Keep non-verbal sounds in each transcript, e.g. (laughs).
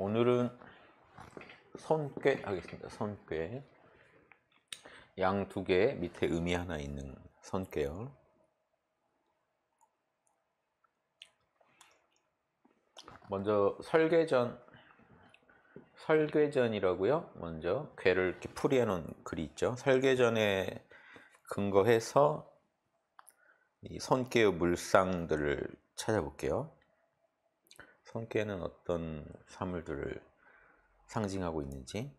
오늘은 선꽤 하겠습니다. 선꽤. 양두 개, 밑에 음이 하나 있는 선께요. 먼저 설계전 설계전이라고요. 먼저 괴를 이렇게 풀이해 놓은 글이 있죠. 설계전에 근거해서 이 손깨의 물상들을 찾아볼게요. 손깨는 어떤 사물들을 상징하고 있는지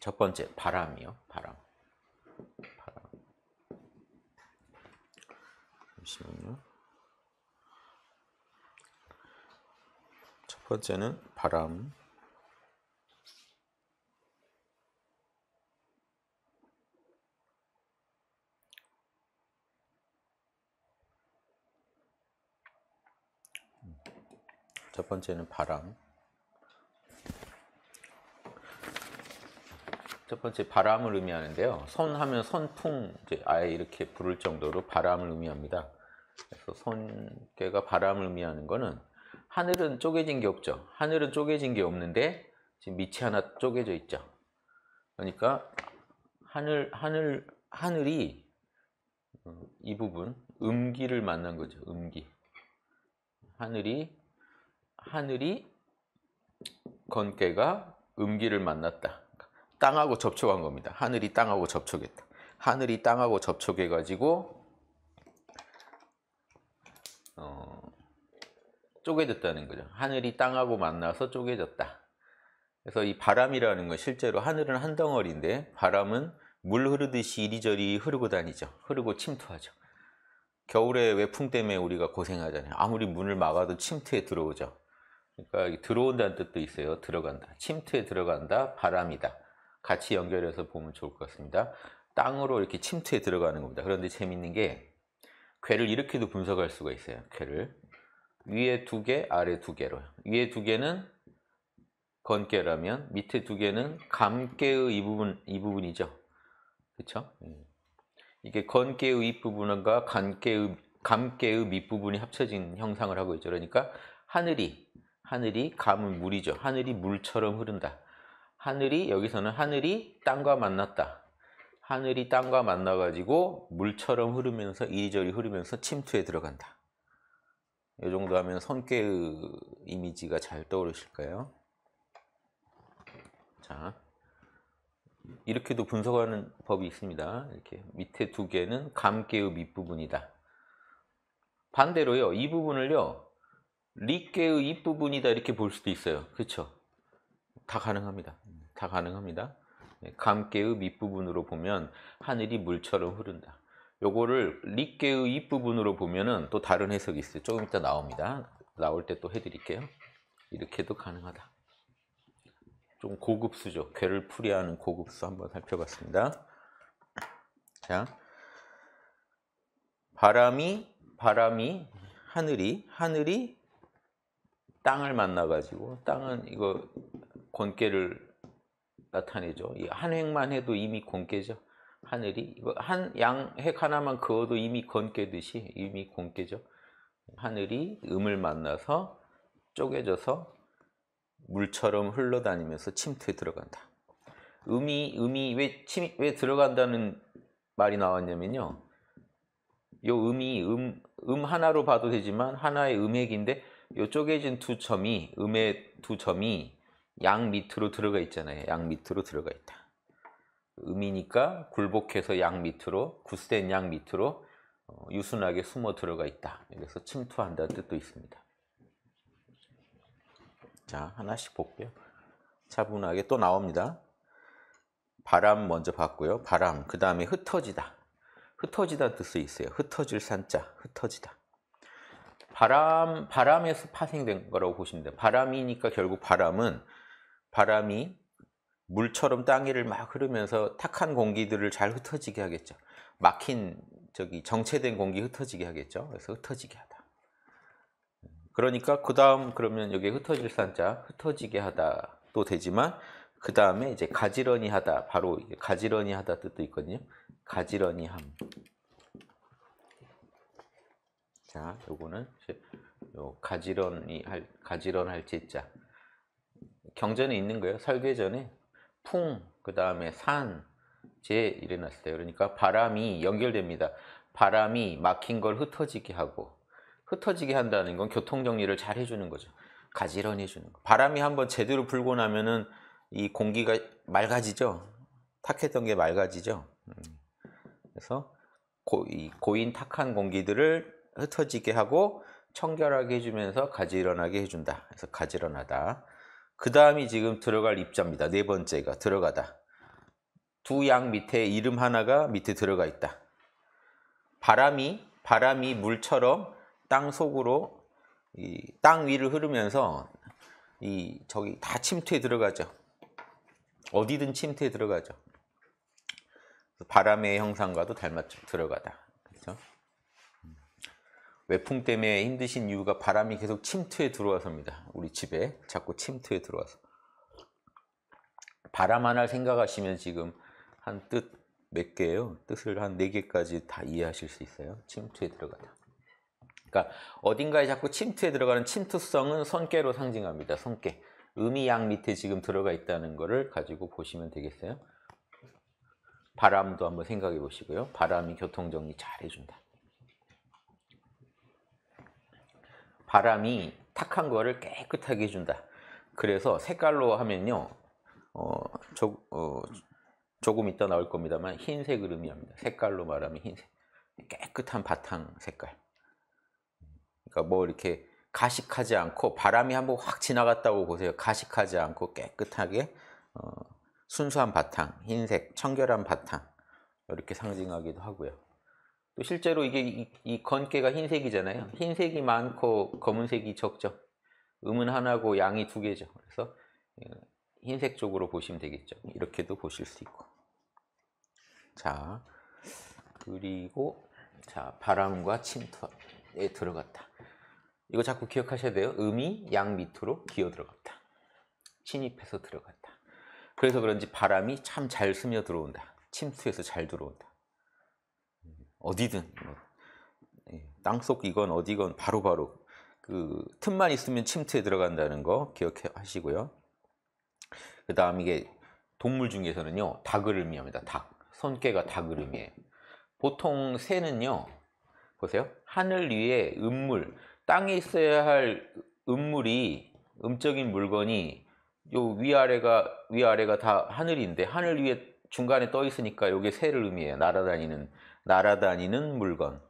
첫 번째 바람이요 바람 바람 잠시만요 첫 번째는 바람 첫 번째는 바람. 첫 번째 바람을 의미하는데요. 선 하면 선풍 이제 아예 이렇게 부를 정도로 바람을 의미합니다. 그래서 손깨가 바람을 의미하는 것은 하늘은 쪼개진 게 없죠. 하늘은 쪼개진 게 없는데 지금 밑이 하나 쪼개져 있죠. 그러니까 하늘 하늘 하늘이 어, 이 부분 음기를 만난 거죠. 음기 하늘이 하늘이 건깨가 음기를 만났다. 땅하고 접촉한 겁니다. 하늘이 땅하고 접촉했다. 하늘이 땅하고 접촉해가지고 어, 쪼개졌다는 거죠. 하늘이 땅하고 만나서 쪼개졌다. 그래서 이 바람이라는 건 실제로 하늘은 한 덩어리인데 바람은 물 흐르듯이 이리저리 흐르고 다니죠. 흐르고 침투하죠. 겨울에 외풍 때문에 우리가 고생하잖아요. 아무리 문을 막아도 침투에 들어오죠. 그러니까 들어온다는 뜻도 있어요. 들어간다. 침투에 들어간다. 바람이다. 같이 연결해서 보면 좋을 것 같습니다. 땅으로 이렇게 침투에 들어가는 겁니다. 그런데 재밌는 게 괴를 이렇게도 분석할 수가 있어요. 괴를 위에 두 개, 아래 두 개로 위에 두 개는 건깨라면 밑에 두 개는 감깨의 이 부분 이 부분이죠. 그렇죠? 이게 건깨의 윗부분과 간깨의 감깨의 밑부분이 합쳐진 형상을 하고 있죠. 그러니까 하늘이 하늘이 감은 물이죠. 하늘이 물처럼 흐른다. 하늘이 여기서는 하늘이 땅과 만났다. 하늘이 땅과 만나가지고 물처럼 흐르면서 이리저리 흐르면서 침투에 들어간다. 이 정도 하면 손깨의 이미지가 잘 떠오르실까요? 자, 이렇게도 분석하는 법이 있습니다. 이렇게 밑에 두 개는 감깨의 밑부분이다. 반대로요, 이 부분을요, 리께의 입부분이다 이렇게 볼 수도 있어요. 그렇죠? 다 가능합니다. 다 가능합니다. 네, 감께의 밑부분으로 보면 하늘이 물처럼 흐른다. 요거를 리께의 입부분으로 보면은 또 다른 해석이 있어요. 조금 이따 나옵니다. 나올 때 또 해드릴게요. 이렇게도 가능하다. 좀 고급수죠. 괴를 풀이하는 고급수 한번 살펴봤습니다. 자, 바람이 바람이 하늘이 하늘이 땅을 만나가지고 땅은 이거 권계를 나타내죠. 한 획만 해도 이미 권계죠. 하늘이 이거 한 양 획 하나만 그어도 이미 권계듯이 이미 권계죠. 하늘이 음을 만나서 쪼개져서 물처럼 흘러다니면서 침투에 들어간다. 음이 음이 왜침이왜 들어간다는 말이 나왔냐면요. 요 음이 음, 음 하나로 봐도 되지만 하나의 음액인데 이쪽에 진두 점이 음의 두 점이 양 밑으로 들어가 있잖아요. 양 밑으로 들어가 있다. 음이니까 굴복해서 양 밑으로 구센양 밑으로 어, 유순하게 숨어 들어가 있다. 그래서 침투한다는 뜻도 있습니다. 자 하나씩 볼게요. 차분하게 또 나옵니다. 바람 먼저 봤고요. 바람 그 다음에 흩어지다. 흩어지다 뜻이 있어요. 흩어질 산자 흩어지다. 바람, 바람에서 파생된 거라고 보시면 돼요. 바람이니까 결국 바람은 바람이 물처럼 땅 위를 막 흐르면서 탁한 공기들을 잘 흩어지게 하겠죠. 막힌 저기 정체된 공기 흩어지게 하겠죠. 그래서 흩어지게 하다. 그러니까 그 다음 그러면 여기 흩어질 산자 흩어지게 하다또 되지만 그 다음에 이제 가지런히 하다 바로 가지런히 하다 뜻도 있거든요. 가지런히 함. 자, 요거는 요 가지런히 할 가지런할 제자. 경전에 있는 거예요. 설계전에 풍, 그다음에 산, 제 일어났어요. 그러니까 바람이 연결됩니다. 바람이 막힌 걸 흩어지게 하고 흩어지게 한다는 건 교통 정리를 잘 해주는 거죠. 가지런히 해주는 거. 바람이 한번 제대로 불고 나면은 이 공기가 맑아지죠. 탁했던 게 맑아지죠. 음. 그래서 고, 인 탁한 공기들을 흩어지게 하고 청결하게 해주면서 가지런하게 해준다. 그래서 가지런하다. 그 다음이 지금 들어갈 입자입니다. 네 번째가 들어가다. 두 양 밑에 이름 하나가 밑에 들어가 있다. 바람이 바람이 물처럼 땅 속으로 이 땅 위를 흐르면서 이 저기 다 침투에 들어가죠. 어디든 침투에 들어가죠. 바람의 형상과도 닮았죠. 들어가다. 외풍 때문에 힘드신 이유가 바람이 계속 침투에 들어와서입니다. 우리 집에 자꾸 침투에 들어와서. 바람 하나 생각하시면 지금 한 뜻 몇 개예요. 뜻을 한 네 개까지 다 이해하실 수 있어요. 침투에 들어가다. 그러니까 어딘가에 자꾸 침투에 들어가는 침투성은 손깨로 상징합니다. 손깨. 음이 양 밑에 지금 들어가 있다는 것을 가지고 보시면 되겠어요. 바람도 한번 생각해 보시고요. 바람이 교통정리 잘 해준다. 바람이 탁한 거를 깨끗하게 해준다. 그래서 색깔로 하면요. 어, 조, 어, 조금 이따 나올 겁니다만 흰색을 의미합니다. 색깔로 말하면 흰색. 깨끗한 바탕 색깔. 그러니까 뭐 이렇게 가식하지 않고 바람이 한번 확 지나갔다고 보세요. 가식하지 않고 깨끗하게 어, 순수한 바탕, 흰색, 청결한 바탕 이렇게 상징하기도 하고요. 또 실제로 이게 이, 이 건깨가 흰색이잖아요. 흰색이 많고 검은색이 적죠. 음은 하나고 양이 두 개죠. 그래서 예, 흰색 쪽으로 보시면 되겠죠. 이렇게도 보실 수 있고. 자, 그리고 자 바람과 침투에 들어갔다. 이거 자꾸 기억하셔야 돼요. 음이 양 밑으로 기어 들어갔다. 침입해서 들어갔다. 그래서 그런지 바람이 참 잘 스며 들어온다. 침투해서 잘 들어온다. 어디든 뭐, 예, 땅속 이건 어디건 바로바로 그 틈만 있으면 침투에 들어간다는 거 기억하시고요. 그 다음 이게 동물 중에서는요 닭을 의미합니다. 닭 손깨가 닭을 의미해요. 보통 새는요 보세요 하늘 위에 음물 땅에 있어야 할 음물이 음적인 물건이 요 위아래가 위아래가 다 하늘인데 하늘 위에 중간에 떠 있으니까 요게 새를 의미해요. 날아다니는 날아다니는 물건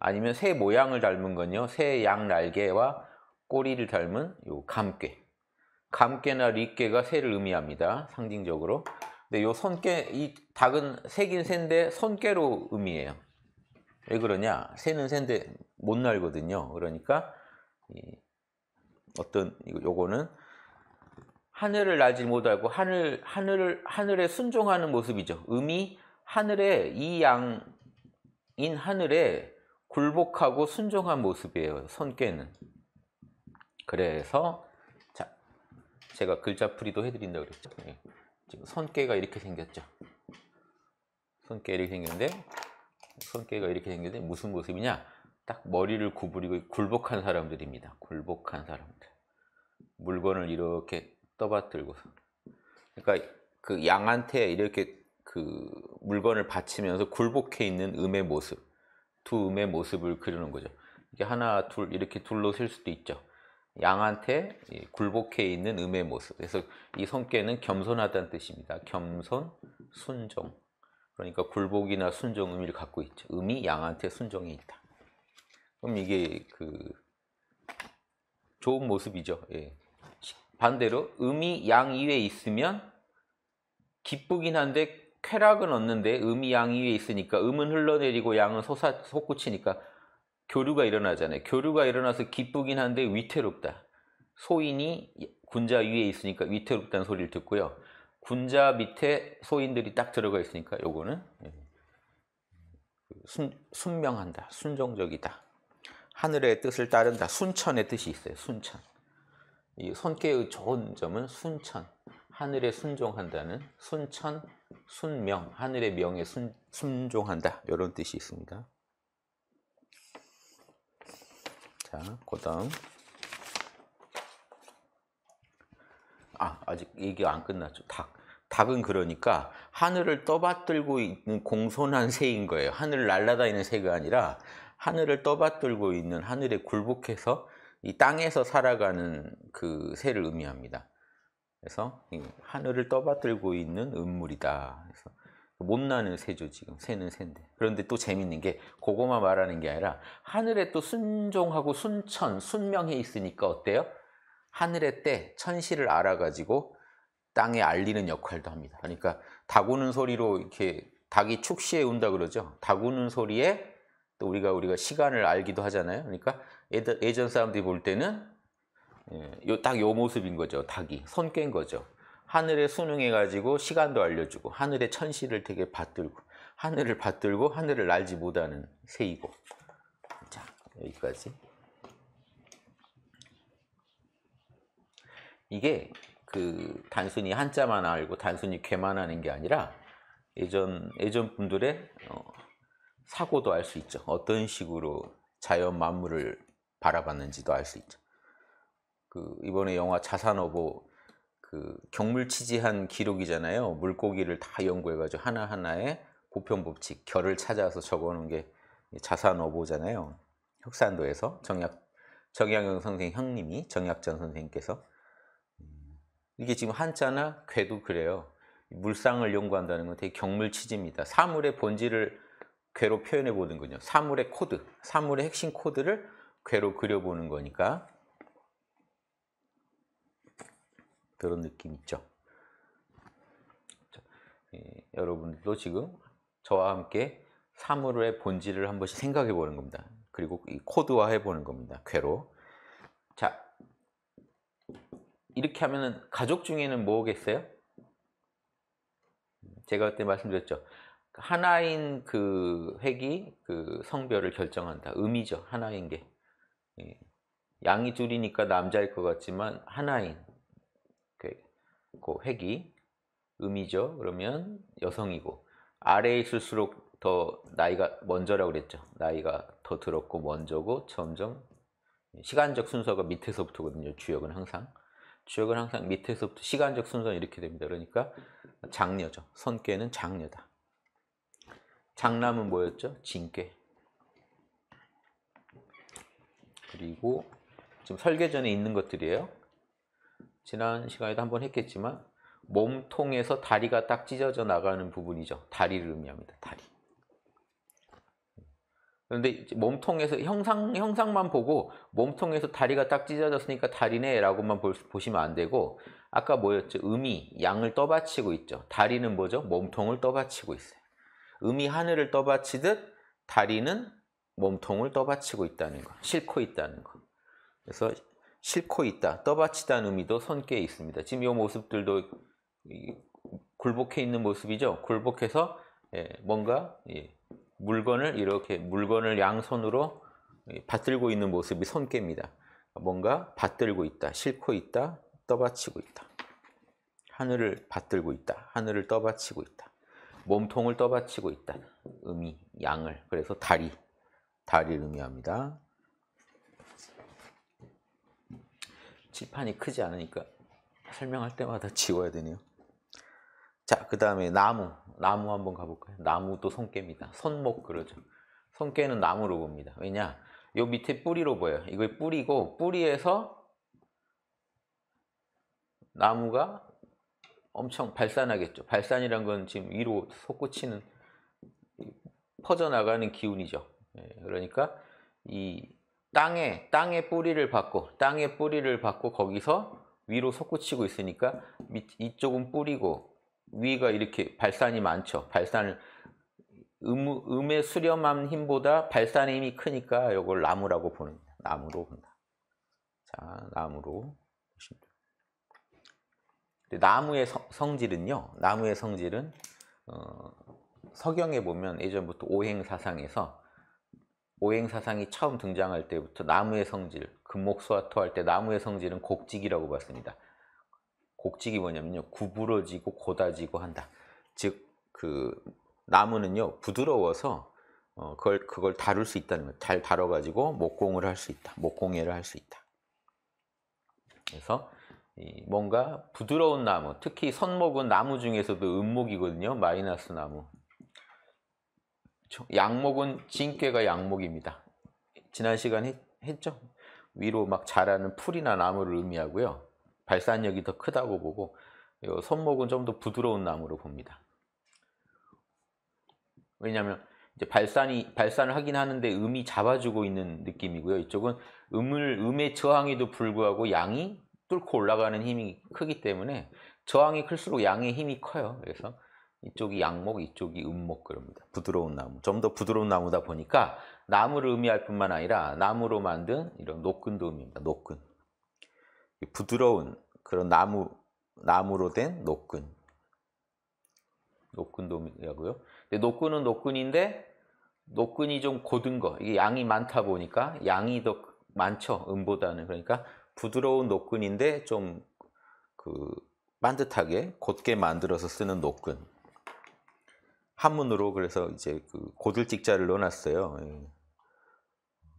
아니면 새 모양을 닮은 건요 새 양 날개와 꼬리를 닮은 요 감깨 감깨나 리깨가 새를 의미합니다 상징적으로 근데 요 손깨 이 닭은 새긴 새인데 손깨로 의미해요 왜 그러냐 새는 새인데 못 날거든요 그러니까 이 어떤 요거는 하늘을 날지 못하고 하늘 하늘을 하늘에 순종하는 모습이죠. 음이 하늘에 이 양인 하늘에 굴복하고 순종한 모습이에요. 손깨는. 그래서 자 제가 글자풀이도 해드린다 그랬죠. 예. 지금 손깨가 이렇게 생겼죠. 손깨 이렇게 생겼는데 손깨가 이렇게 생겼는데 무슨 모습이냐? 딱 머리를 구부리고 굴복한 사람들입니다. 굴복한 사람들. 물건을 이렇게 떠받들고서. 그러니까 그 양한테 이렇게 그 물건을 받치면서 굴복해 있는 음의 모습, 두 음의 모습을 그리는 거죠. 이게 하나, 둘 이렇게 둘로 셀 수도 있죠. 양한테 굴복해 있는 음의 모습. 그래서 이 성께는 겸손하다는 뜻입니다. 겸손, 순종. 그러니까 굴복이나 순종 의미를 갖고 있죠. 음이 양한테 순종이 있다. 그럼 이게 그 좋은 모습이죠. 예. 반대로 음이 양이에 있으면 기쁘긴 한데 쾌락은 얻는데 음이 양 위에 있으니까 음은 흘러내리고 양은 솟아, 솟구치니까 교류가 일어나잖아요. 교류가 일어나서 기쁘긴 한데 위태롭다. 소인이 군자 위에 있으니까 위태롭다는 소리를 듣고요. 군자 밑에 소인들이 딱 들어가 있으니까 요거는 예, 순, 순명한다. 순종적이다. 하늘의 뜻을 따른다. 순천의 뜻이 있어요. 순천. 이 손께의 좋은 점은 순천. 하늘에 순종한다는 순천, 순명, 하늘의 명에 순, 순종한다 이런 뜻이 있습니다. 자, 그 다음 아, 아직 얘기 안 끝났죠. 닭. 닭은 그러니까 하늘을 떠받들고 있는 공손한 새인 거예요. 하늘을 날아다니는 새가 아니라 하늘을 떠받들고 있는 하늘에 굴복해서 이 땅에서 살아가는 그 새를 의미합니다. 그래서 하늘을 떠받들고 있는 음물이다. 그래서 못나는 새죠 지금 새는 새인데 그런데 또 재밌는 게고거만 말하는 게 아니라 하늘에 또 순종하고 순천 순명해 있으니까 어때요? 하늘의 때 천시를 알아가지고 땅에 알리는 역할도 합니다. 그러니까 다구는 소리로 이렇게 닭이 축시에 운다 그러죠. 다구는 소리에 또 우리가 우리가 시간을 알기도 하잖아요. 그러니까 예전 사람들이 볼 때는 예, 딱요 모습인 거죠. 닭이 손 깬 거죠. 하늘에 순응해가지고 시간도 알려주고 하늘의 천시를 되게 받들고 하늘을 받들고 하늘을 날지 못하는 새이고 자 여기까지 이게 그 단순히 한자만 알고 단순히 괴만 하는 게 아니라 예전 예전 분들의 어, 사고도 알 수 있죠 어떤 식으로 자연 만물을 바라봤는지도 알 수 있죠 그 이번에 영화 자산어보 그경물취지한 기록이잖아요. 물고기를 다 연구해가지고 하나하나의 보편법칙, 결을 찾아서 적어놓은 게 자산어보잖아요. 흑산도에서 정약, 정약용 선생 형님이 정약전 선생님께서 음, 이게 지금 한자나 괴도 그래요. 물상을 연구한다는 건 되게 경물취지입니다 사물의 본질을 괴로 표현해 보는군요. 사물의 코드, 사물의 핵심 코드를 괴로 그려보는 거니까 그런 느낌 있죠. 예, 여러분들도 지금 저와 함께 사물의 본질을 한 번씩 생각해 보는 겁니다. 그리고 이 코드화해 보는 겁니다. 괴로 자, 이렇게 하면은 가족 중에는 뭐겠어요? 제가 그때 말씀드렸죠. 하나인 그 핵이 그 성별을 결정한다. 의미죠. 하나인 게. 예, 양이 둘이니까 남자일 것 같지만 하나인 그획이 음이죠. 그러면 여성이고 아래에 있을수록 더 나이가 먼저라고 그랬죠. 나이가 더 들었고 먼저고 점점 시간적 순서가 밑에서부터거든요. 주역은 항상. 주역은 항상 밑에서부터 시간적 순서는 이렇게 됩니다. 그러니까 장녀죠. 선께는 장녀다. 장남은 뭐였죠? 진께. 그리고 지금 설계전에 있는 것들이에요. 지난 시간에도 한 번 했겠지만 몸통에서 다리가 딱 찢어져 나가는 부분이죠. 다리를 의미합니다. 다리. 그런데 몸통에서 형상, 형상만 보고 몸통에서 다리가 딱 찢어졌으니까 다리네 라고만 보시면 안 되고 아까 뭐였죠? 음이 양을 떠받치고 있죠. 다리는 뭐죠? 몸통을 떠받치고 있어요. 음이 하늘을 떠받치듯 다리는 몸통을 떠받치고 있다는 거, 싣고 있다는 거. 그래서 싣고 있다, 떠받치다는 의미도 손께 있습니다. 지금 이 모습들도 굴복해 있는 모습이죠. 굴복해서 예, 뭔가 예, 물건을 이렇게 물건을 양손으로 예, 받들고 있는 모습이 손깨입니다. 뭔가 받들고 있다, 싣고 있다, 떠받치고 있다. 하늘을 받들고 있다, 하늘을 떠받치고 있다. 몸통을 떠받치고 있다. 의미, 양을. 그래서 다리, 다리를 의미합니다. 지판이 크지 않으니까 설명할 때마다 (laughs) 지워야 되네요. 자, 그 다음에 나무. 나무 한번 가볼까요? 나무도 손깨입니다. 손목 그러죠. 손깨는 나무로 봅니다. 왜냐? 요 밑에 뿌리로 보여요. 이거 뿌리고 뿌리에서 나무가 엄청 발산하겠죠. 발산이란 건 지금 위로 솟구치는 퍼져나가는 기운이죠. 예, 그러니까 이 땅에 땅에 뿌리를 받고 땅에 뿌리를 받고 거기서 위로 솟구치고 있으니까 밑, 이쪽은 뿌리고 위가 이렇게 발산이 많죠. 발산을 음, 음의 수렴한 힘보다 발산의 힘이 크니까 이걸 나무라고 보는 나무로 본다. 자, 나무로 보시면 돼요. 나무의 성, 성질은요. 나무의 성질은 어, 서경에 보면 예전부터 오행 사상에서 오행사상이 처음 등장할 때부터 나무의 성질, 금목수화토 할 때 나무의 성질은 곡지기라고 봤습니다. 곡지기 뭐냐면요. 구부러지고 고다지고 한다. 즉, 그 나무는요. 부드러워서 어, 그걸, 그걸 다룰 수 있다는 거예요. 잘 다뤄가지고 목공을 할 수 있다. 목공예를 할 수 있다. 그래서 뭔가 부드러운 나무, 특히 선목은 나무 중에서도 음목이거든요. 마이너스 나무. 양목은 진깨가 양목입니다. 지난 시간 했, 했죠? 위로 막 자라는 풀이나 나무를 의미하고요. 발산력이 더 크다고 보고 손목은 좀 더 부드러운 나무로 봅니다. 왜냐하면 이제 발산이 발산을 하긴 하는데 음이 잡아주고 있는 느낌이고요. 이쪽은 음을 음의 저항에도 불구하고 양이 뚫고 올라가는 힘이 크기 때문에 저항이 클수록 양의 힘이 커요. 그래서 이쪽이 양목, 이쪽이 음목 그럽니다. 부드러운 나무. 좀 더 부드러운 나무다 보니까 나무를 의미할 뿐만 아니라 나무로 만든 이런 노끈도 의미입니다. 노끈. 부드러운 그런 나무, 나무로 된 노끈. 노끈도 의미하고요. 근데 노끈은 노끈인데 노끈이 좀 고든 거. 이게 양이 많다 보니까 양이 더 많죠. 음보다는. 그러니까 부드러운 노끈인데 좀 그 반듯하게 곧게 만들어서 쓰는 노끈. 한문으로 그래서 이제 그 고들직자를 넣어놨어요. 예.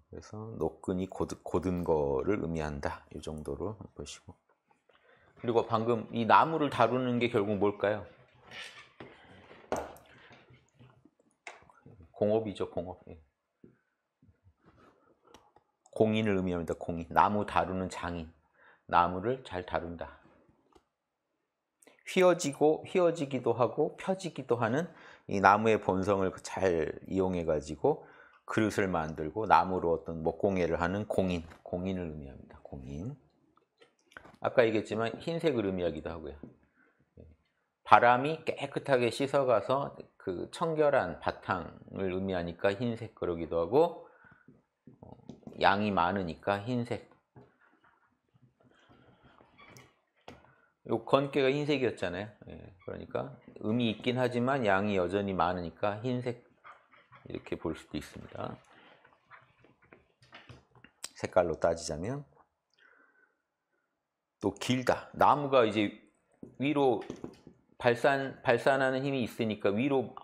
그래서 노끈이 고든 거를 의미한다. 이 정도로 보시고. 그리고 방금 이 나무를 다루는 게 결국 뭘까요? 공업이죠, 공업. 예. 공인을 의미합니다, 공인. 나무 다루는 장인. 나무를 잘 다룬다. 휘어지고, 휘어지기도 하고, 펴지기도 하는 이 나무의 본성을 잘 이용해 가지고 그릇을 만들고 나무로 어떤 목공예를 하는 공인, 공인을 의미합니다. 공인. 아까 얘기했지만 흰색을 의미하기도 하고요. 예. 바람이 깨끗하게 씻어가서 그 청결한 바탕을 의미하니까 흰색 그러기도 하고 어, 양이 많으니까 흰색 요 건깨가 흰색이었잖아요. 예, 그러니까 음이 있긴 하지만 양이 여전히 많으니까 흰색 이렇게 볼 수도 있습니다. 색깔로 따지자면 또 길다. 나무가 이제 위로 발산 발산하는 힘이 있으니까 위로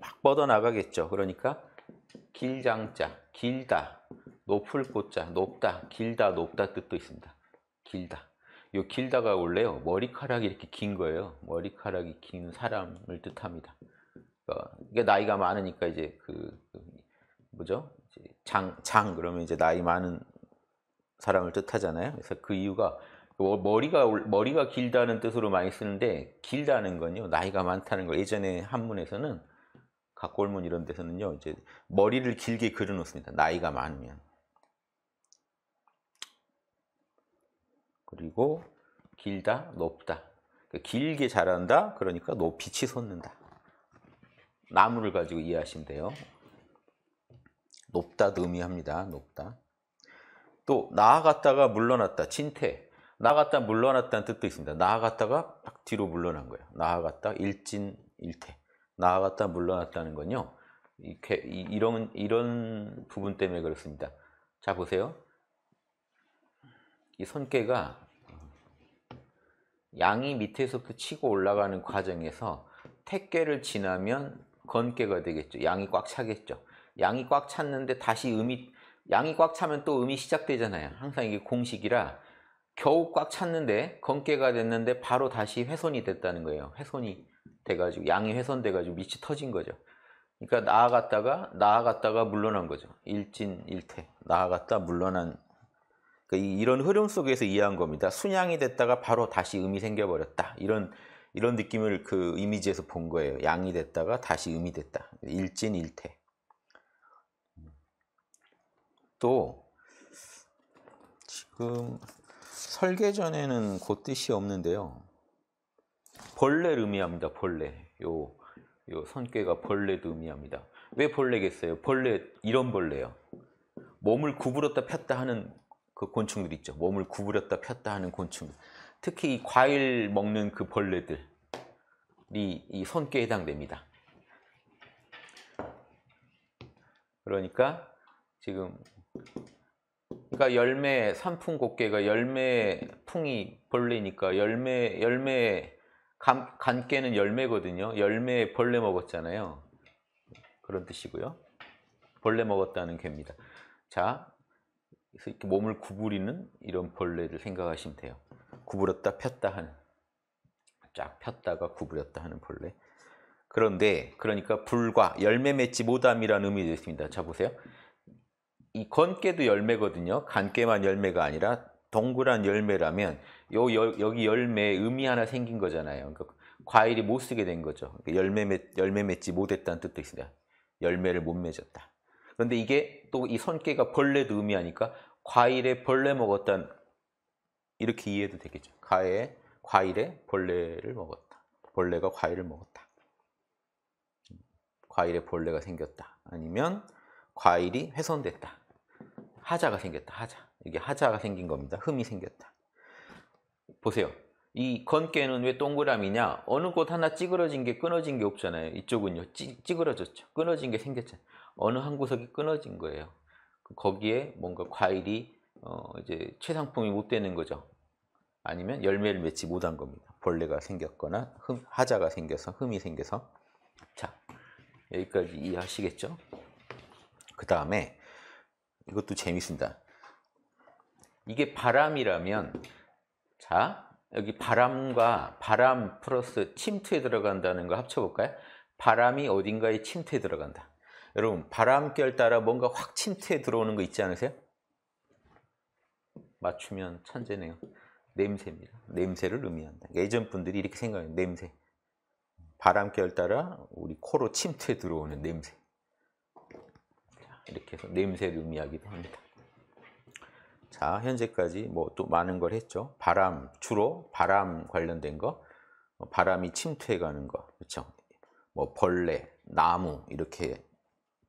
막 뻗어 나가겠죠. 그러니까 길장자, 길다, 높을 꽃자, 높다, 길다, 높다 뜻도 있습니다. 길다. 요 길다가 원래요 머리카락이 이렇게 긴 거예요 머리카락이 긴 사람을 뜻합니다 그러니까 나이가 많으니까 이제 그, 그 뭐죠 장장 장 그러면 이제 나이 많은 사람을 뜻하잖아요 그래서 그 이유가 머리가 머리가 길다는 뜻으로 많이 쓰는데 길다는 건요 나이가 많다는 거 예전에 한문에서는 각골문 이런 데서는요 이제 머리를 길게 그려놓습니다 나이가 많으면 그리고 길다, 높다. 그러니까 길게 자란다, 그러니까 높이 치솟는다. 나무를 가지고 이해하시면 돼요. 높다도 의미합니다. 높다. 또 나아갔다가 물러났다. 진퇴. 나아갔다 물러났다는 뜻도 있습니다. 나아갔다가 딱 뒤로 물러난 거예요. 나아갔다 일진 일퇴. 나아갔다 물러났다는 건요. 이렇게 이런 이런 부분 때문에 그렇습니다. 자 보세요. 이 손깨가 양이 밑에서부터 치고 올라가는 과정에서 택깨를 지나면 건깨가 되겠죠. 양이 꽉 차겠죠. 양이 꽉 찼는데 다시 음이 양이 꽉 차면 또 음이 시작되잖아요. 항상 이게 공식이라 겨우 꽉 찼는데 건깨가 됐는데 바로 다시 훼손이 됐다는 거예요. 훼손이 돼가지고 양이 훼손돼가지고 밑이 터진 거죠. 그러니까 나아갔다가 나아갔다가 물러난 거죠. 일진 일퇴 나아갔다 물러난 그러니까 이런 흐름 속에서 이해한 겁니다. 순양이 됐다가 바로 다시 음이 생겨버렸다. 이런 이런 느낌을 그 이미지에서 본 거예요. 양이 됐다가 다시 음이 됐다. 일진일태. 또 지금 설계 전에는 곧 뜻이 없는데요. 벌레를 의미합니다. 벌레. 요, 요 선깨가 벌레도 의미합니다. 왜 벌레겠어요? 벌레, 이런 벌레요. 몸을 구부렸다 폈다 하는 그 곤충들 있죠. 몸을 구부렸다 폈다 하는 곤충. 특히 이 과일 먹는 그 벌레들이 이손께에 해당됩니다. 그러니까 지금 그러니까 열매 산풍 곡개가 열매 풍이 벌레니까 열매 열매 감, 간깨는 열매거든요. 열매 벌레 먹었잖아요. 그런 뜻이고요. 벌레 먹었다는 개입니다. 자, 그래서 이렇게 몸을 구부리는 이런 벌레를 생각하시면 돼요. 구부렸다 폈다 하는 쫙 폈다가 구부렸다 하는 벌레. 그런데 그러니까 불과 열매 맺지 못함이라는 의미도 있습니다. 자 보세요. 이 건깨도 열매거든요. 간깨만 열매가 아니라 동그란 열매라면 요 여, 여기 열매에 음이 하나 생긴 거잖아요. 그러니까 과일이 못 쓰게 된 거죠. 그러니까 열매 맺 열매 맺지 못했다는 뜻도 있습니다. 열매를 못 맺었다. 그런데 이게 또 이 선깨가 벌레도 의미하니까 과일에 벌레 먹었던 이렇게 이해도 되겠죠. 과에 과일에 벌레를 먹었다. 벌레가 과일을 먹었다. 과일에 벌레가 생겼다. 아니면 과일이 훼손됐다. 하자가 생겼다. 하자. 이게 하자가 생긴 겁니다. 흠이 생겼다. 보세요. 이 건깨는 왜 동그라미냐? 어느 곳 하나 찌그러진 게 끊어진 게 없잖아요. 이쪽은요. 찌, 찌그러졌죠. 끊어진 게 생겼잖아요. 어느 한 구석이 끊어진 거예요. 그 거기에 뭔가 과일이 어 이제 최상품이 못 되는 거죠. 아니면 열매를 맺지 못한 겁니다. 벌레가 생겼거나 흠, 하자가 생겨서 흠이 생겨서 자 여기까지 이해하시겠죠? 그 다음에 이것도 재밌습니다. 이게 바람이라면 자 여기 바람과 바람 플러스 침투에 들어간다는 거 합쳐볼까요? 바람이 어딘가에 침투에 들어간다. 여러분 바람결 따라 뭔가 확 침투해 들어오는 거 있지 않으세요? 맞추면 천재네요. 냄새입니다. 냄새를 의미한다. 예전 분들이 이렇게 생각해요. 냄새. 바람결 따라 우리 코로 침투해 들어오는 냄새. 이렇게 해서 냄새를 의미하기도 합니다. 자, 현재까지 뭐 또 많은 걸 했죠. 바람, 주로 바람 관련된 거, 어, 바람이 침투해 가는 거, 그렇죠? 뭐 벌레, 나무 이렇게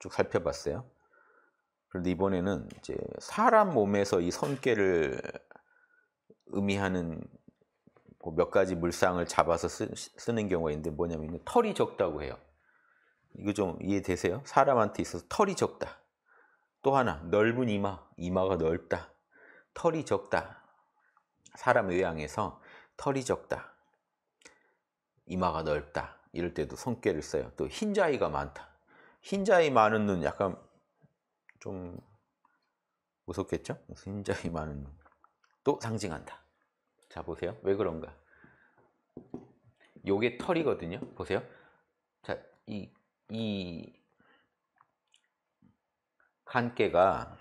쭉 살펴봤어요. 그런데 이번에는 이제 사람 몸에서 이 손깨를 의미하는 뭐 몇 가지 물상을 잡아서 쓰, 는 경우가 있는데 뭐냐면 털이 적다고 해요. 이거 좀 이해되세요? 사람한테 있어서 털이 적다. 또 하나 넓은 이마, 이마가 넓다. 털이 적다. 사람 의향에서 털이 적다. 이마가 넓다. 이럴 때도 손깨를 써요. 또 흰자위가 많다. 흰자이 많은 눈 약간 좀 무섭겠죠? 흰자이 많은 눈도 상징한다. 자 보세요. 왜 그런가? 요게 털이거든요. 보세요. 자, 이, 이 간깨가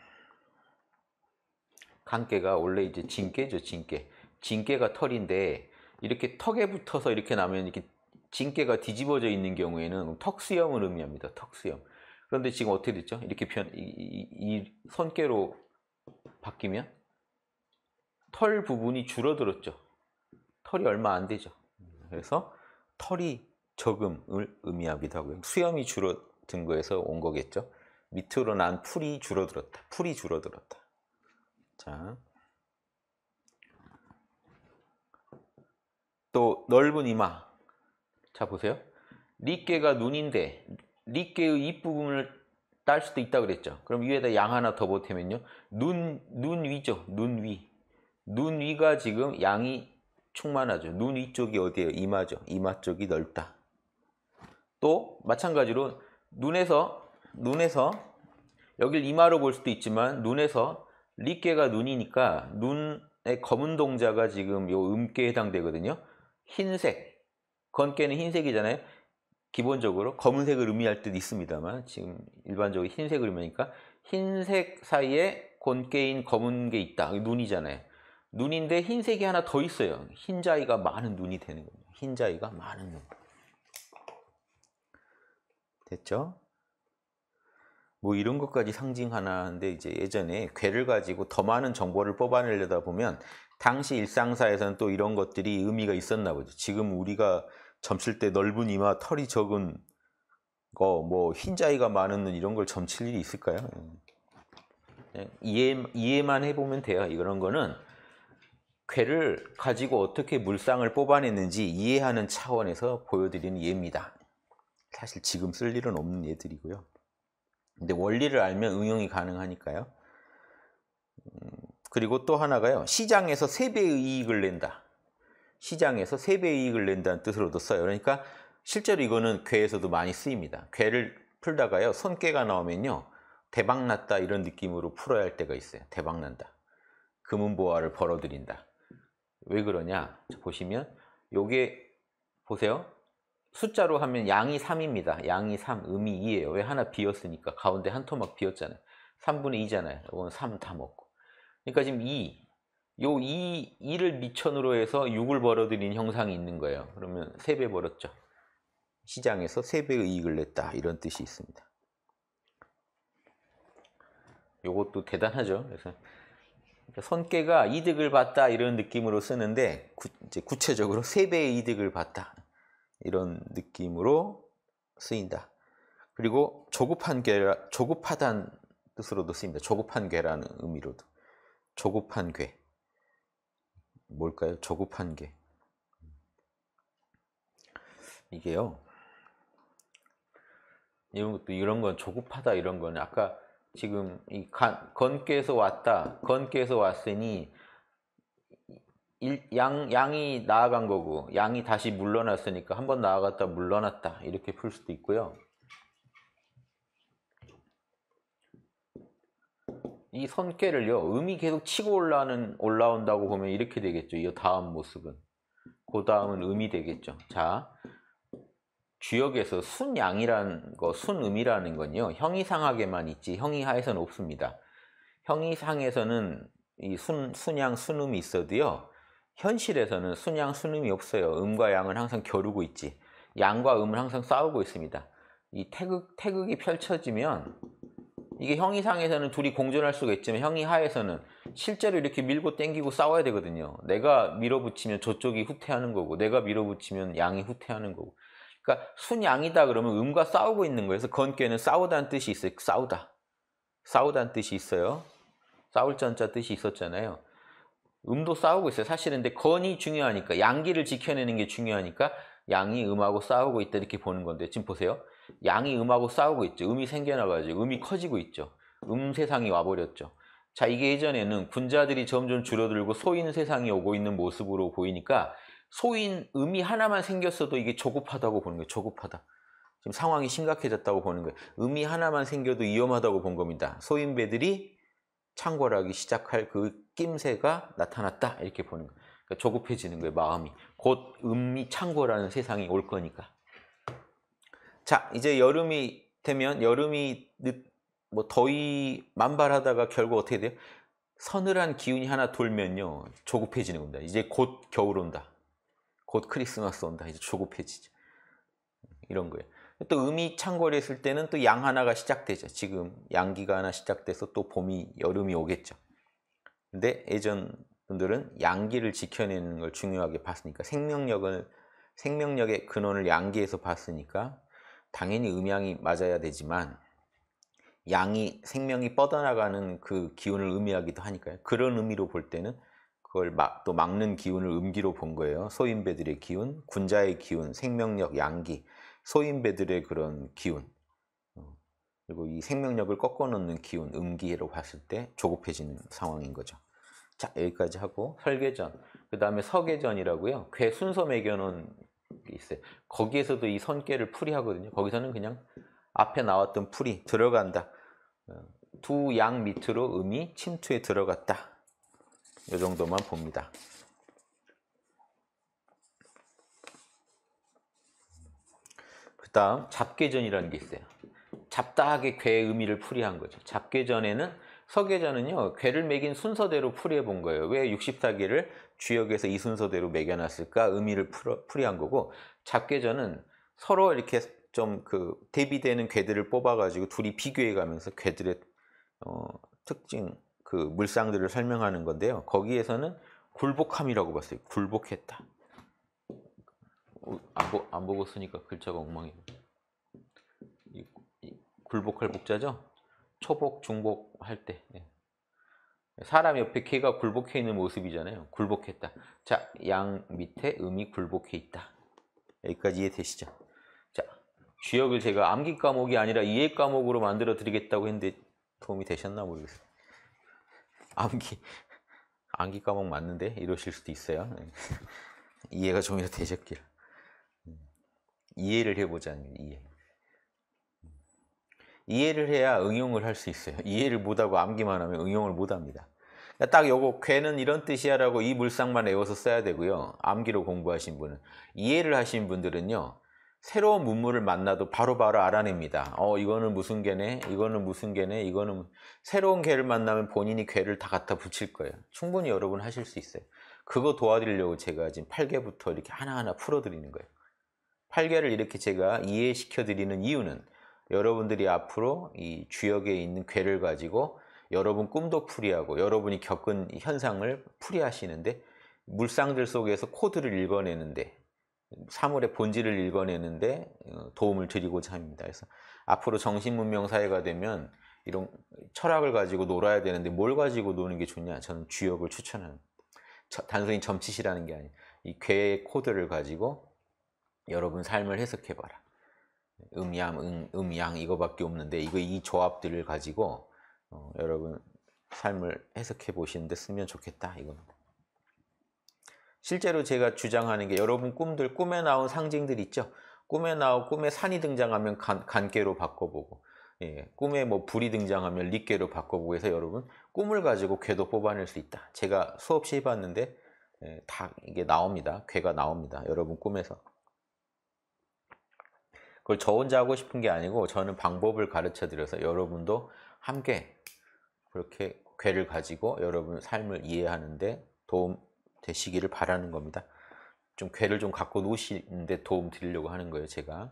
간깨가 원래 이제 진깨죠, 진깨. 진깨가 털인데 이렇게 턱에 붙어서 이렇게 나면 이렇게 진깨가 뒤집어져 있는 경우에는 턱수염을 의미합니다. 턱수염. 그런데 지금 어떻게 됐죠? 이렇게 변, 이, 이, 이 손깨로 바뀌면 털 부분이 줄어들었죠. 털이 얼마 안 되죠. 그래서 털이 적음을 의미하기도 하고요. 수염이 줄어든 거에서 온 거겠죠. 밑으로 난 풀이 줄어들었다. 풀이 줄어들었다. 자. 또 넓은 이마 자 보세요 리께가 눈인데 리께의 입부분을 딸 수도 있다 그랬죠 그럼 위에다 양 하나 더 보태면요 눈, 눈 위죠 눈 위. 눈 위가 지금 양이 충만하죠 눈 위쪽이 어디예요 이마죠 이마 쪽이 넓다 또 마찬가지로 눈에서 눈에서 여길 이마로 볼 수도 있지만 눈에서 리께가 눈이니까 눈의 검은 동자가 지금 요음계 해당되거든요 흰색 건깨는 흰색이잖아요. 기본적으로 검은색을 의미할 뜻 있습니다만 지금 일반적으로 흰색을 의미하니까 흰색 사이에 곤깨인 검은 게 있다. 눈이잖아요. 눈인데 흰색이 하나 더 있어요. 흰자이가 많은 눈이 되는 겁니다. 흰자이가 많은 눈. 됐죠? 뭐 이런 것까지 상징하나 하는데 이제 예전에 괴를 가지고 더 많은 정보를 뽑아내려다 보면 당시 일상사에서는 또 이런 것들이 의미가 있었나 보죠. 지금 우리가 점칠 때 넓은 이마, 털이 적은 거, 뭐 흰자위가 많은 이런 걸 점칠 일이 있을까요? 예. 예, 이해, 이해만 해보면 돼요. 이런 거는 괴를 가지고 어떻게 물상을 뽑아냈는지 이해하는 차원에서 보여드리는 예입니다. 사실 지금 쓸 일은 없는 예들이고요. 근데 원리를 알면 응용이 가능하니까요. 음, 그리고 또 하나가요. 시장에서 세배의 이익을 낸다. 시장에서 세배의 이익을 낸다는 뜻으로도 써요. 그러니까 실제로 이거는 괴에서도 많이 쓰입니다. 괴를 풀다가요. 손괴가 나오면요. 대박났다 이런 느낌으로 풀어야 할 때가 있어요. 대박난다. 금은보화를 벌어들인다. 왜 그러냐 보시면 요게 보세요. 숫자로 하면 양이 3입니다. 양이 3, 음이 2예요. 왜 하나 비었으니까 가운데 한 토막 비었잖아요. 3분의 2잖아요. 이건 3다 먹고. 그러니까 지금 2, 요 2, 2를 미천으로 해서 6을 벌어들인 형상이 있는 거예요. 그러면 3배 벌었죠. 시장에서 3배의 이익을 냈다. 이런 뜻이 있습니다. 요것도 대단하죠. 그래서 그러니까 선깨가 이득을 봤다 이런 느낌으로 쓰는데 구, 이제 구체적으로 3배의 이득을 봤다 이런 느낌으로 쓰인다. 그리고 조급한 괴라, 조급하단 뜻으로도 쓰입니다. 조급한 괴라는 의미로도. 조급한 괴. 뭘까요? 조급한 게. 이게요. 이런 것도 이런 건 조급하다 이런 건 아까 지금 이건께서 왔다. 건께서 왔으니 일, 양, 양이 나아간 거고 양이 다시 물러났으니까 한번 나아갔다 물러났다 이렇게 풀 수도 있고요. 이 손깨를요 음이 계속 치고 올라오는, 올라온다고 보면 이렇게 되겠죠 이 다음 모습은 그 다음은 음이 되겠죠 자 주역에서 순양이라거 순음이라는 건요 형이상하게만 있지 형이하에서는 없습니다 형이상에서는 이 순, 순양 순음이 있어도요 현실에서는 순양 순음이 없어요 음과 양은 항상 겨루고 있지 양과 음은 항상 싸우고 있습니다 이 태극, 태극이 펼쳐지면 이게 형이상에서는 둘이 공존할 수가 있지만 형이하에서는 실제로 이렇게 밀고 땡기고 싸워야 되거든요. 내가 밀어붙이면 저쪽이 후퇴하는 거고 내가 밀어붙이면 양이 후퇴하는 거고 그러니까 순양이다 그러면 음과 싸우고 있는 거예요. 그래서 건께는 싸우다는 뜻이 있어요. 싸우다. 싸우다는 뜻이 있어요. 싸울 전자 뜻이 있었잖아요. 음도 싸우고 있어요. 사실은 근데 건이 중요하니까 양기를 지켜내는 게 중요하니까 양이 음하고 싸우고 있다 이렇게 보는 건데 지금 보세요. 양이 음하고 싸우고 있죠. 음이 생겨나가지고 음이 커지고 있죠. 음 세상이 와버렸죠. 자 이게 예전에는 군자들이 점점 줄어들고 소인 세상이 오고 있는 모습으로 보이니까 소인 음이 하나만 생겼어도 이게 조급하다고 보는 거예요. 조급하다. 지금 상황이 심각해졌다고 보는 거예요. 음이 하나만 생겨도 위험하다고 본 겁니다. 소인배들이 창궐하기 시작할 그 낌새가 나타났다 이렇게 보는 거예요. 그러니까 조급해지는 거예요. 마음이 곧 음이 창궐하는 세상이 올 거니까. 자, 이제 여름이 되면 여름이 늦, 뭐 더위 만발하다가 결국 어떻게 돼요? 서늘한 기운이 하나 돌면요. 조급해지는 겁니다. 이제 곧 겨울 온다. 곧 크리스마스 온다. 이제 조급해지죠. 이런 거예요. 또 음이 창궐했을 때는 또 양 하나가 시작되죠. 지금 양기가 하나 시작돼서 또 봄이 여름이 오겠죠. 근데 예전 분들은 양기를 지켜내는 걸 중요하게 봤으니까 생명력을 생명력의 근원을 양기에서 봤으니까 당연히 음양이 맞아야 되지만 양이 생명이 뻗어나가는 그 기운을 의미하기도 하니까요. 그런 의미로 볼 때는 그걸 막, 또 막는 기운을 음기로 본 거예요. 소인배들의 기운, 군자의 기운, 생명력, 양기, 소인배들의 그런 기운 어, 그리고 이 생명력을 꺾어놓는 기운, 음기로 봤을 때 조급해지는 상황인 거죠. 자 여기까지 하고 설계전, 그 다음에 서계전이라고요. 괴 순서 매겨놓은 있어요. 거기에서도 이 선계를 풀이하거든요. 거기서는 그냥 앞에 나왔던 풀이 들어간다. 어, 두양 밑으로 음이 침투에 들어갔다. 이 정도만 봅니다. 그 다음 잡계전이라는 게 있어요. 잡다하게 괴의 의미를 풀이한 거죠. 잡계전에는 서계전은요. 괴를 매긴 순서대로 풀이해 본 거예요. 왜 64개를 주역에서 이 순서대로 매겨놨을까 의미를 풀어, 풀이한 거고 잡계전은 서로 이렇게 좀 그 대비되는 궤들을 뽑아가지고 둘이 비교해가면서 궤들의 어, 특징 그 물상들을 설명하는 건데요. 거기에서는 굴복함이라고 봤어요. 굴복했다. 어, 안, 보, 안 보고 쓰니까 글자가 엉망이에요. 굴복할 복자죠? 초복, 중복 할 때. 네. 사람 옆에 개가 굴복해 있는 모습이잖아요. 굴복했다. 자, 양 밑에 음이 굴복해 있다. 여기까지 이해되시죠? 자, 주역을 제가 암기 과목이 아니라 이해 과목으로 만들어 드리겠다고 했는데 도움이 되셨나 모르겠어요. 암기, 암기 과목 맞는데? 이러실 수도 있어요. 네. (laughs) 이해가 좀이라도 되셨길. 음, 이해를 해보자는 이해. 이해를 해야 응용을 할 수 있어요. 이해를 못하고 암기만 하면 응용을 못합니다. 그러니까 딱 요거 괴는 이런 뜻이야 라고 이 물상만 외워서 써야 되고요. 암기로 공부하신 분은. 이해를 하신 분들은요. 새로운 문물을 만나도 바로바로 바로 알아냅니다. 어 이거는 무슨 개네 이거는 무슨 개네 이거는 새로운 개를 만나면 본인이 개를 다 갖다 붙일 거예요. 충분히 여러분 하실 수 있어요. 그거 도와드리려고 제가 지금 8개부터 이렇게 하나하나 풀어드리는 거예요. 8개를 이렇게 제가 이해시켜드리는 이유는 여러분들이 앞으로 이 주역에 있는 괴를 가지고 여러분 꿈도 풀이하고 여러분이 겪은 현상을 풀이하시는데 물상들 속에서 코드를 읽어내는데 사물의 본질을 읽어내는데 어, 도움을 드리고자 합니다. 그래서 앞으로 정신문명 사회가 되면 이런 철학을 가지고 놀아야 되는데 뭘 가지고 노는 게 좋냐? 저는 주역을 추천합니다. 단순히 점치시라는 게 아니라 이 괴의 코드를 가지고 여러분 삶을 해석해봐라. 음양, 음, 음양 이거밖에 없는데 이거 이 조합들을 가지고 어, 여러분 삶을 해석해 보시는데 쓰면 좋겠다 이겁니다. 실제로 제가 주장하는 게 여러분 꿈들 꿈에 나온 상징들 있죠. 꿈에 나온 꿈에 산이 등장하면 간, 계로 바꿔보고 예, 꿈에 뭐 불이 등장하면 리깨로 바꿔보고 해서 여러분 꿈을 가지고 궤도 뽑아낼 수 있다. 제가 수없이 해봤는데 예, 다 이게 나옵니다. 궤가 나옵니다. 여러분 꿈에서 그걸 저 혼자 하고 싶은 게 아니고 저는 방법을 가르쳐 드려서 여러분도 함께 그렇게 괴를 가지고 여러분 삶을 이해하는데 도움 되시기를 바라는 겁니다. 좀 괴를 좀 갖고 놓으시는데 도움 드리려고 하는 거예요, 제가.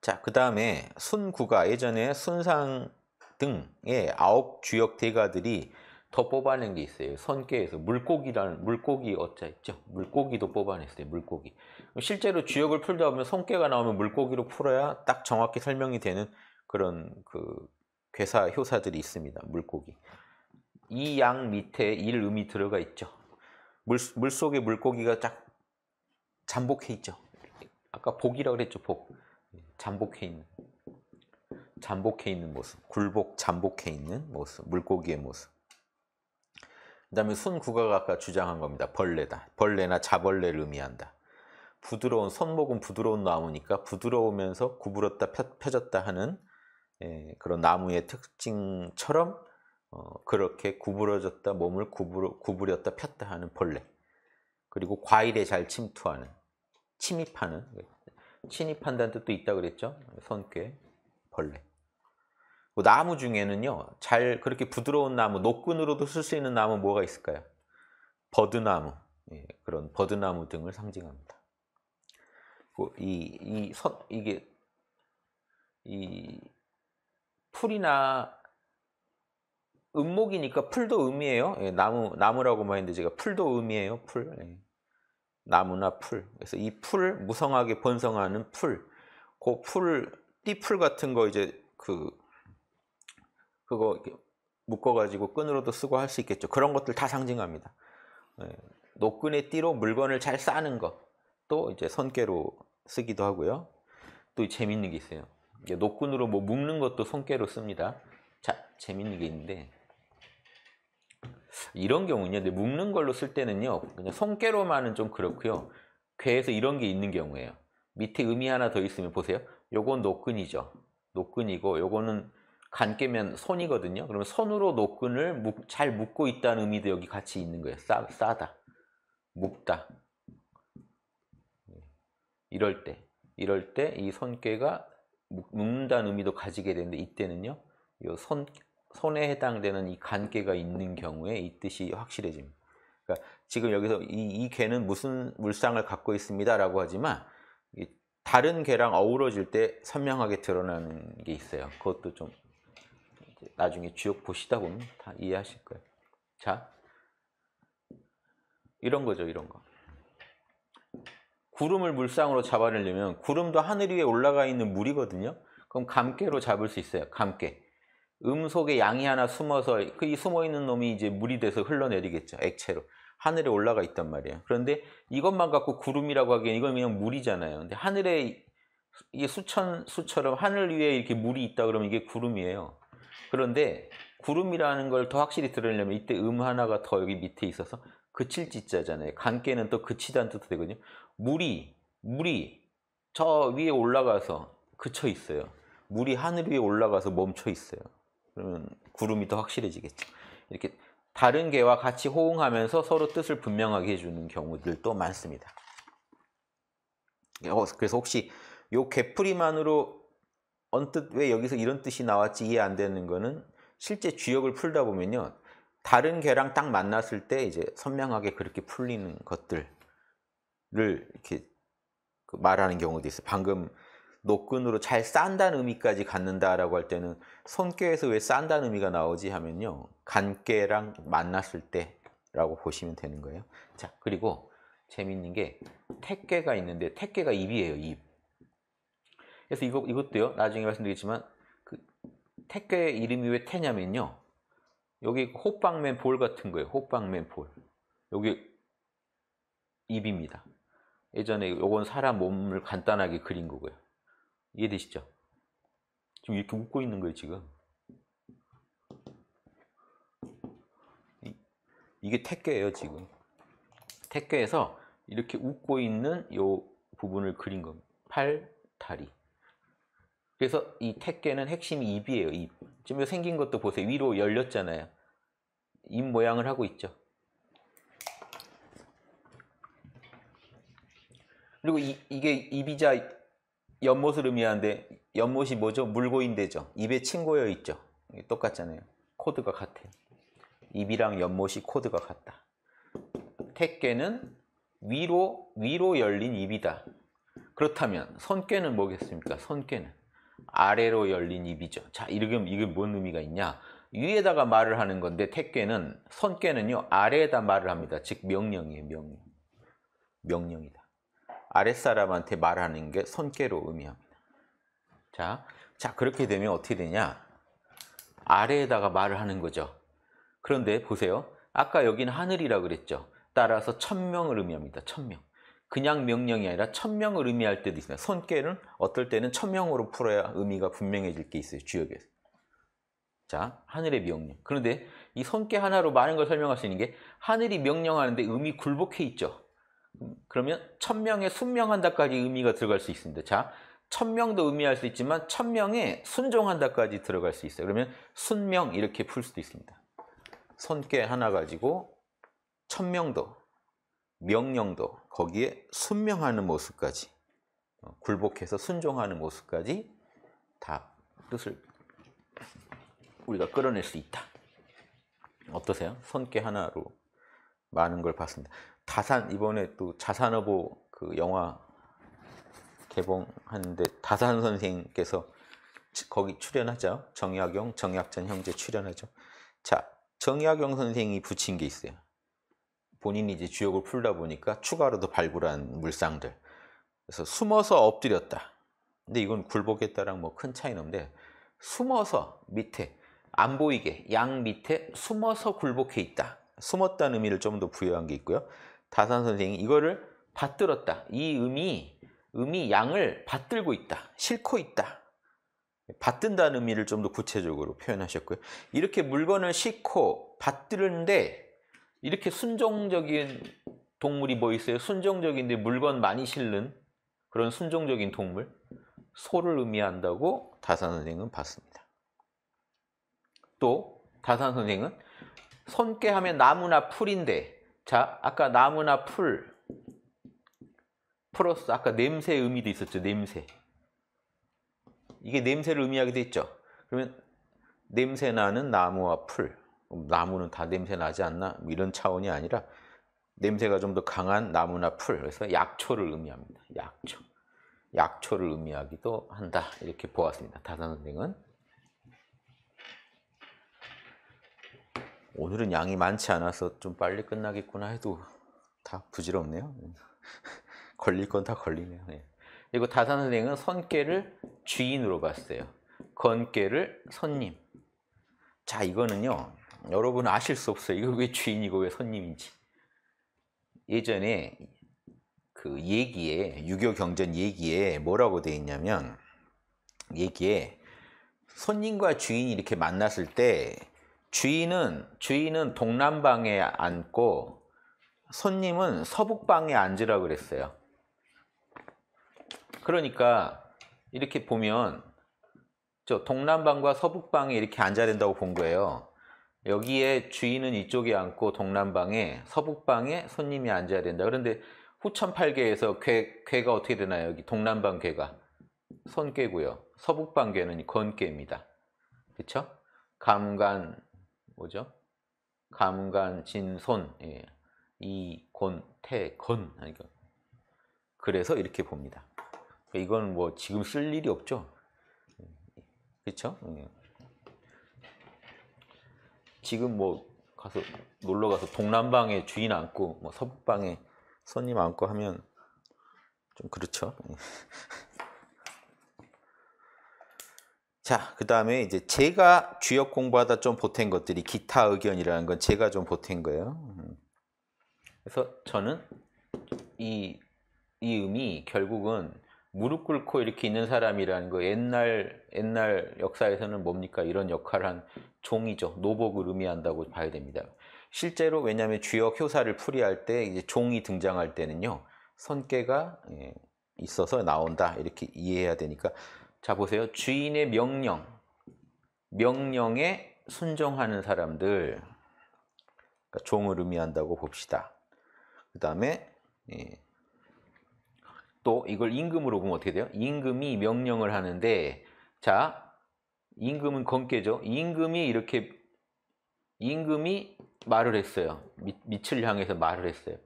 자, 그 다음에 순구가 예전에 순상 등의 아홉 주역 대가들이 더 뽑아낸 게 있어요. 선계에서 물고기라는 물고기 어자 있죠. 물고기도 뽑아냈어요. 물고기. 실제로 주역을 풀다 보면 선깨가 나오면 물고기로 풀어야 딱 정확히 설명이 되는 그런 그 괴사 효사들이 있습니다. 물고기. 이 양 밑에 일음이 들어가 있죠. 물, 물 속에 물고기가 쫙 잠복해 있죠. 아까 복이라고 그랬죠. 복. 잠복해 있는. 잠복해 있는 모습. 굴복 잠복해 있는 모습. 물고기의 모습. 그다음에 손구가 아까 주장한 겁니다. 벌레다. 벌레나 자벌레를 의미한다. 부드러운 손목은 부드러운 나무니까 부드러우면서 구부렸다 펴졌다 하는 예, 그런 나무의 특징처럼 어, 그렇게 구부러졌다 몸을 구부러, 구부렸다 폈다 하는 벌레 그리고 과일에 잘 침투하는 침입하는 침입한다는 뜻도 있다 그랬죠 손괴 벌레 뭐 나무 중에는요. 잘 그렇게 부드러운 나무, 노끈으로도 쓸 수 있는 나무 뭐가 있을까요? 버드나무, 예, 그런 버드나무 등을 상징합니다. 그 이, 이 선, 이게 이 풀이나 음목이니까 풀도 음이에요. 예, 나무 나무라고말 했는데 제가 풀도 음이에요. 풀 예. 나무나 풀. 그래서 이 풀 무성하게 번성하는 풀, 그풀 띠풀 같은 거 이제 그 그거 묶어가지고 끈으로도 쓰고 할 수 있겠죠. 그런 것들 다 상징합니다. 예, 노끈의 띠로 물건을 잘 싸는 것. 또 이제 손깨로 쓰기도 하고요. 또 재밌는 게 있어요. 노끈으로 뭐 묶는 것도 손깨로 씁니다. 자, 재밌는 게 있는데. 이런 경우는요, 근데 묶는 걸로 쓸 때는요, 그냥 손깨로만은 좀 그렇고요. 괴에서 이런 게 있는 경우에요. 밑에 음이 하나 더 있으면 보세요. 요건 노끈이죠. 노끈이고 요거는 간 깨면 손이거든요. 그러면 손으로 노끈을 묶, 잘 묶고 있다는 의미도 여기 같이 있는 거예요. 싸, 싸다, 묶다. 예. 이럴 때, 이럴 때 이 손깨가 묶는다는 의미도 가지게 되는데 이때는요. 이 손, 손에 해당되는 이 간깨가 있는 경우에 이 뜻이 확실해집니다. 그러니까 지금 여기서 이, 이 개는 무슨 물상을 갖고 있습니다 라고 하지만 다른 개랑 어우러질 때 선명하게 드러나는 게 있어요. 그것도 좀 나중에 쭉 보시다 보면 다 이해하실 거예요. 자, 이런 거죠, 이런 거. 구름을 물상으로 잡아내려면 구름도 하늘 위에 올라가 있는 물이거든요. 그럼 감깨로 잡을 수 있어요, 감깨. 음 속에 양이 하나 숨어서 그 이 숨어 있는 놈이 이제 물이 돼서 흘러내리겠죠, 액체로. 하늘에 올라가 있단 말이에요. 그런데 이것만 갖고 구름이라고 하기엔 이건 그냥 물이잖아요. 근데 하늘에 이게 수천 수처럼 하늘 위에 이렇게 물이 있다 그러면 이게 구름이에요. 그런데 구름이라는 걸 더 확실히 들으려면 이때 음 하나가 더 여기 밑에 있어서 그칠 짓자잖아요. 간께는 또 그치다는 뜻도 되거든요. 물이 물이 저 위에 올라가서 그쳐 있어요. 물이 하늘 위에 올라가서 멈춰 있어요. 그러면 구름이 더 확실해지겠죠. 이렇게 다른 개와 같이 호응하면서 서로 뜻을 분명하게 해주는 경우들도 많습니다. 어, 그래서 혹시 요 개풀이만으로 언뜻 왜 여기서 이런 뜻이 나왔지 이해 안 되는 거는 실제 주역을 풀다 보면요. 다른 개랑 딱 만났을 때 이제 선명하게 그렇게 풀리는 것들을 이렇게 그 말하는 경우도 있어요. 방금 노끈으로 잘 싼다는 의미까지 갖는다라고 할 때는 손깨에서 왜 싼다는 의미가 나오지 하면요. 간깨랑 만났을 때라고 보시면 되는 거예요. 자, 그리고 재밌는 게 택깨가 있는데 택깨가 입이에요, 입. 그래서 이거, 이것도요, 나중에 말씀드리겠지만, 그, 택배 이름이 왜 태냐면요. 여기 호빵맨 볼 같은 거예요. 호빵맨 볼. 여기 입입니다. 예전에 이건 사람 몸을 간단하게 그린 거고요. 이해되시죠? 지금 이렇게 웃고 있는 거예요, 지금. 이게 택계예요 지금. 택계에서 이렇게 웃고 있는 요 부분을 그린 겁니다. 팔, 다리. 그래서 이 택계는 핵심 입이에요. 입. 지금 생긴 것도 보세요. 위로 열렸잖아요. 입 모양을 하고 있죠. 그리고 이, 게 입이자 연못을 의미하는데 연못이 뭐죠? 물고인대죠. 입에 침고여 있죠. 똑같잖아요. 코드가 같아요. 입이랑 연못이 코드가 같다. 택계는 위로 위로 열린 입이다. 그렇다면 손깨는 뭐겠습니까? 손깨는 아래로 열린 입이죠. 자, 이러면 이게 뭔 의미가 있냐? 위에다가 말을 하는 건데 택괴는 선괴는요 아래에다 말을 합니다. 즉 명령이에요. 명령. 명령이다. 아랫사람한테 말하는 게 선괴로 의미합니다. 자, 자 그렇게 되면 어떻게 되냐? 아래에다가 말을 하는 거죠. 그런데 보세요. 아까 여기는 하늘이라 그랬죠. 따라서 천명을 의미합니다. 천명. 그냥 명령이 아니라 천명을 의미할 때도 있습니다. 손께는 어떨 때는 천명으로 풀어야 의미가 분명해질 게 있어요. 주역에서. 자, 하늘의 명령. 그런데 이 손께 하나로 많은 걸 설명할 수 있는 게 하늘이 명령하는데 의미 굴복해 있죠. 그러면 천명에 순명한다까지 의미가 들어갈 수 있습니다. 자, 천명도 의미할 수 있지만 천명에 순종한다까지 들어갈 수 있어요. 그러면 순명 이렇게 풀 수도 있습니다. 손께 하나 가지고 천명도 명령도 거기에 순명하는 모습까지 어, 굴복해서 순종하는 모습까지 다 뜻을 우리가 끌어낼 수 있다. 어떠세요? 손깨 하나로 많은 걸 봤습니다. 다산 이번에 또 자산어보 그 영화 개봉하는데 다산 선생께서 거기 출연하죠. 정약용, 정약전 형제 출연하죠. 자, 정약용 선생이 붙인 게 있어요. 본인이 이제 주역을 풀다 보니까 추가로 도 발굴한 물상들. 그래서 숨어서 엎드렸다. 근데 이건 굴복했다랑뭐 큰 차이는 없는데 숨어서 밑에 안 보이게 양 밑에 숨어서 굴복해 있다. 숨었다는 의미를 좀 더 부여한 게 있고요. 다산 선생님 이거를 받들었다. 이 음이 음이 양을 받들고 있다. 싣고 있다. 받든다는 의미를 좀 더 구체적으로 표현하셨고요. 이렇게 물건을 싣고 받드는데 이렇게 순종적인 동물이 뭐 있어요? 순종적인데 물건 많이 실는 그런 순종적인 동물 소를 의미한다고 다산 선생은 봤습니다. 또 다산 선생은 손깨 하면 나무나 풀인데 자 아까 나무나 풀 플러스 아까 냄새의 의미도 있었죠. 냄새 이게 냄새를 의미하기도 했죠. 그러면 냄새 나는 나무와 풀 나무는 다 냄새 나지 않나? 뭐 이런 차원이 아니라 냄새가 좀 더 강한 나무나 풀, 그래서 약초를 의미합니다. 약초. 약초를 의미하기도 한다. 이렇게 보았습니다. 다산 선생은. 오늘은 양이 많지 않아서 좀 빨리 끝나겠구나 해도 다 부질없네요. (laughs) 걸릴 건 다 걸리네요. 예. 그리고 다산 선생은 선깨를 주인으로 봤어요. 건깨를 손님. 자, 이거는요. 여러분 아실 수 없어요. 이거 왜 주인이고 왜 손님인지. 예전에 그 얘기에 유교 경전 얘기에 뭐라고 돼 있냐면 얘기에 손님과 주인이 이렇게 만났을 때 주인은 주인은 동남방에 앉고 손님은 서북방에 앉으라 그랬어요. 그러니까 이렇게 보면 저 동남방과 서북방에 이렇게 앉아야 된다고 본 거예요. 여기에 주인은 이쪽에 앉고 동남방에 서북방에 손님이 앉아야 된다. 그런데 후천팔계에서 괴, 괴가 어떻게 되나요? 여기 동남방 괴가 손괴고요. 서북방 괴는 건괴입니다. 그렇죠? 감간 뭐죠? 감간 진손 예. 이곤태건 아니까 그래서 이렇게 봅니다. 이건 뭐 지금 쓸 일이 없죠. 그렇죠? 지금 뭐 가서 놀러 가서 동남방에 주인 안고 뭐 서북방에 손님 안고 하면 좀 그렇죠. (laughs) 자, 그 다음에 이제 제가 주역 공부하다 좀 보탠 것들이 기타 의견이라는 건 제가 좀 보탠 거예요. 음. 그래서 저는 이, 이 음이 결국은 무릎 꿇고 이렇게 있는 사람이라는 거 옛날 옛날 역사에서는 뭡니까 이런 역할한 종이죠 노복을 의미한다고 봐야 됩니다. 실제로 왜냐하면 주역 효사를 풀이할 때 이제 종이 등장할 때는요 선깨가 예, 있어서 나온다 이렇게 이해해야 되니까 자 보세요 주인의 명령 명령에 순종하는 사람들 그러니까 종을 의미한다고 봅시다. 그 다음에 예, 또 이걸 임금으로 보면 어떻게 돼요? 임금이 명령을 하는데 자 임금은 검게죠 임금이 이렇게 임금이 말을 했어요. 밑, 을 향해서 말을 했어요.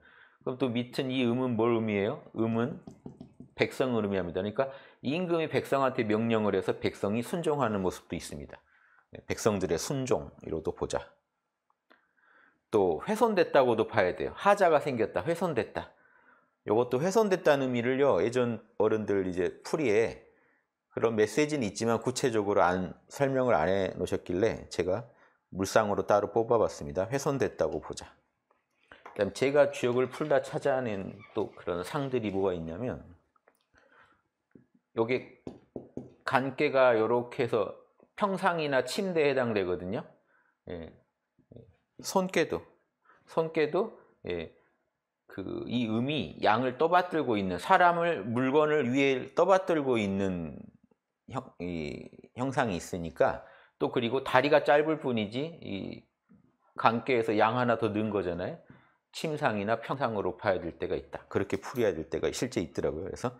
그럼 또 밑은 이 음은 뭘 의미해요? 음은 백성을 의미합니다. 그러니까 임금이 백성한테 명령을 해서 백성이 순종하는 모습도 있습니다. 네, 백성들의 순종 이로도 보자. 또 훼손됐다고도 봐야 돼요. 하자가 생겼다. 훼손됐다. 이것도 훼손됐다는 의미를요. 예전 어른들 이제 풀이에 그런 메시지는 있지만 구체적으로 안, 설명을 안 해 놓으셨길래 제가 물상으로 따로 뽑아봤습니다. 훼손됐다고 보자. 그다음 제가 주역을 풀다 찾아낸 또 그런 상들이 뭐가 있냐면 여기 간깨가 이렇게 해서 평상이나 침대에 해당되거든요. 예. 손깨도 손깨도 예. 그이 음이 양을 떠받들고 있는 사람을 물건을 위에 떠받들고 있는 형, 이, 형상이 있으니까 또 그리고 다리가 짧을 뿐이지 이강계에서양 하나 더 넣은 거잖아요. 침상이나 평상으로 파야 될 때가 있다. 그렇게 풀어야 될 때가 실제 있더라고요. 그래서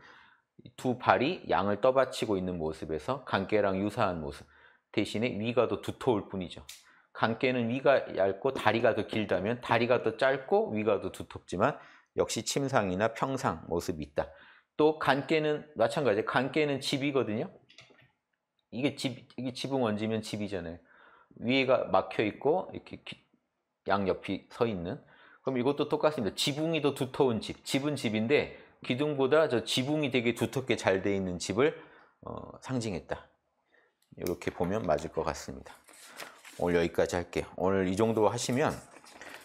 두 발이 양을 떠받치고 있는 모습에서 강계랑 유사한 모습 대신에 위가 더 두터울 뿐이죠. 강깨는 위가 얇고 다리가 더 길다면 다리가 더 짧고 위가 더 두텁지만 역시 침상이나 평상 모습이 있다. 또 간깨는 마찬가지예요. 간깨는 집이거든요. 이게 집 이게 지붕 원지면 집이잖아요. 위에가 막혀 있고 이렇게 양옆이 서 있는 그럼 이것도 똑같습니다. 지붕이 더 두터운 집. 집은 집인데 기둥보다 저 지붕이 되게 두텁게 잘 돼 있는 집을 어, 상징했다. 이렇게 보면 맞을 것 같습니다. 오늘 여기까지 할게요. 오늘 이 정도 하시면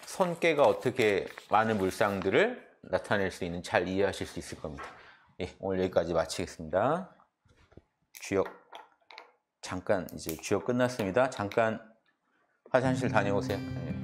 손깨가 어떻게 많은 물상들을 나타낼 수 있는 잘 이해하실 수 있을 겁니다. 예, 오늘 여기까지 마치겠습니다. 주역 잠깐 이제 주역 끝났습니다. 잠깐 화장실 다녀오세요. 예.